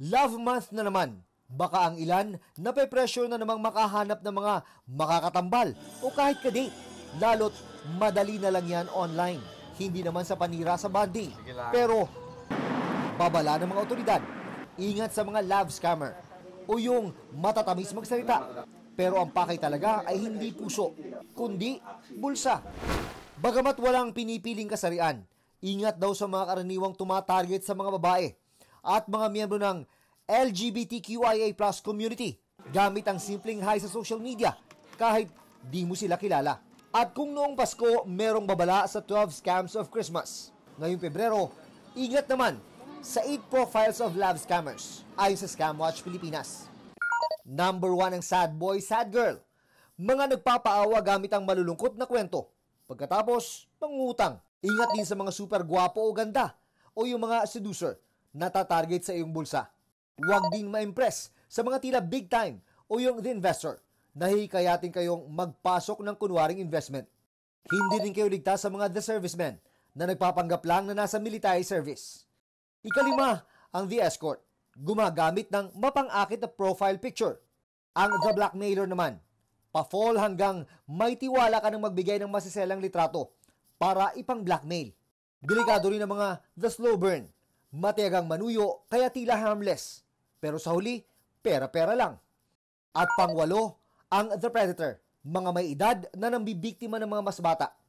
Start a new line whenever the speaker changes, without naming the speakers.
Love month na naman. Baka ang ilan, nape-pressure na namang makahanap ng mga makakatambal o kahit kadate. Lalo't madali na lang yan online. Hindi naman sa panira sa banding. Pero babala ng mga otoridad. Ingat sa mga love scammer o yung matatamis magsalita. Pero ang pakay talaga ay hindi puso, kundi bulsa. Bagamat walang pinipiling kasarian, ingat daw sa mga karaniwang tumatarget sa mga babae at mga miyembro ng LGBTQIA plus community gamit ang simpleng hi sa social media kahit di mo sila kilala. At kung noong Pasko, merong babala sa 12 scams of Christmas. Ngayong Pebrero, ingat naman sa 8 profiles of love scammers ayon sa Watch Pilipinas. Number 1 ang sad boy, sad girl. Mga nagpapaawa gamit ang malulungkot na kwento. Pagkatapos, mangutang. Ingat din sa mga super guwapo o ganda o yung mga seducer natatarget sa iyong bulsa. Huwag ding ma-impress sa mga tila big time o yung the investor na hikayatin kayong magpasok ng kunwaring investment. Hindi rin kayo ligtas sa mga the servicemen na nagpapanggap lang na nasa military service. Ikalima, ang the escort. Gumagamit ng mapangakit na profile picture. Ang the blackmailer naman, pa-fall hanggang may tiwala ka ng magbigay ng masiselang litrato para ipang-blackmail. Delikado rin ang mga the slow burn matiyagang manuyo kaya tila harmless. Pero sa huli, pera-pera lang. At pangwalo, ang The Predator, mga may edad na nambibiktima ng mga mas bata.